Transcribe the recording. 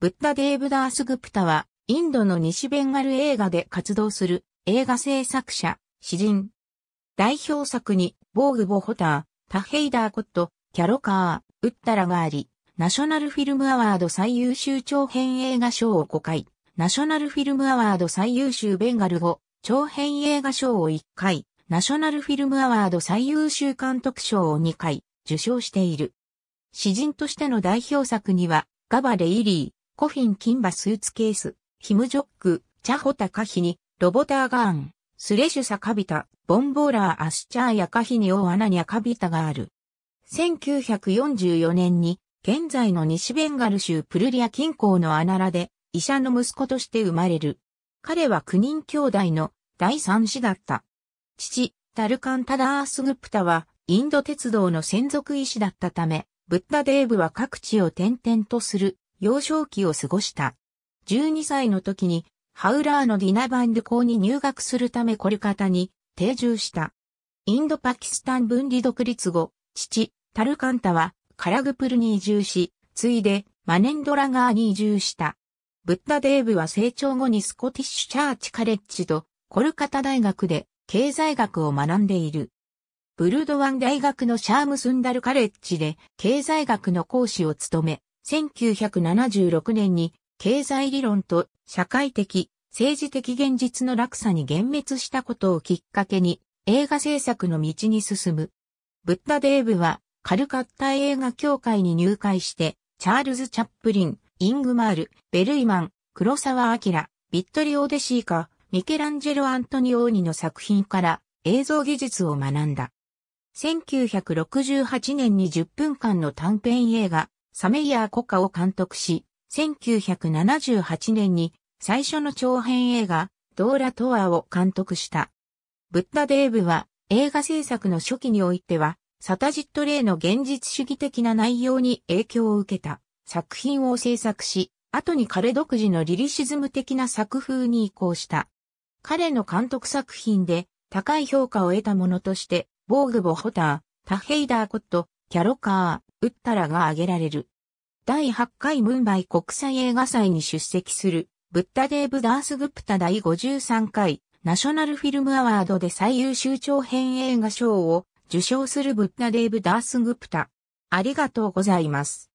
ブッダ・デーブダース・グプタは、インドの西ベンガル映画で活動する映画制作者、詩人。代表作に、ボーグ・ボ・ホター、タヘイダー・コット、キャロカー、ウッタラがあり、ナショナルフィルムアワード最優秀長編映画賞を5回、ナショナルフィルムアワード最優秀ベンガル語、長編映画賞を1回、ナショナルフィルムアワード最優秀監督賞を2回、受賞している。詩人としての代表作には、ガバレイリー、コフィン・キンバスーツケース、ヒムジョック、チャホタカヒニ、ロボターガーン、スレシュサカビタ、ボンボーラー・アシチャーヤカヒニオアナニャカビタがある。1944年に、現在の西ベンガル州プルリア近郊のアナラで、医者の息子として生まれる。彼は9人兄弟の第三子だった。父、タルカン・タダースグプタは、インド鉄道の専属医師だったため、ブッダデーブは各地を転々とする幼少期を過ごした。12歳の時にハウラーのディナバンド校に入学するためコルカタに定住した。インドパキスタン分離独立後、父、タルカンタはカラグプルに移住し、ついでマネンドラガーに移住した。ブッダデーブは成長後にスコティッシュチャーチカレッジとコルカタ大学で経済学を学んでいる。ブルドワン大学のシャームスンダルカレッジで経済学の講師を務め、1976年に経済理論と社会的、政治的現実の落差に幻滅したことをきっかけに映画制作の道に進む。ブッダデーブはカルカッタ映画協会に入会して、チャールズ・チャップリン、イングマール、ベルイマン、黒沢明、ビットリオ・デシーカ、ミケランジェロ・アントニオーニの作品から映像技術を学んだ。1968年に10分間の短編映画、サメイヤーコカを監督し、1978年に最初の長編映画、ドーラ・トアを監督した。ブッダ・デーブは映画制作の初期においては、サタジット・レイの現実主義的な内容に影響を受けた作品を制作し、後に彼独自のリリシズム的な作風に移行した。彼の監督作品で高い評価を得たものとして、ボーグ・ボホター、タヘイダー・コット、キャロカー、ウッタラが挙げられる。第8回ムンバイ国際映画祭に出席する、ブッダデーブ・ダース・グプタ第53回ナショナルフィルムアワードで最優秀長編映画賞を受賞するブッダデーブ・ダース・グプタ。ありがとうございます。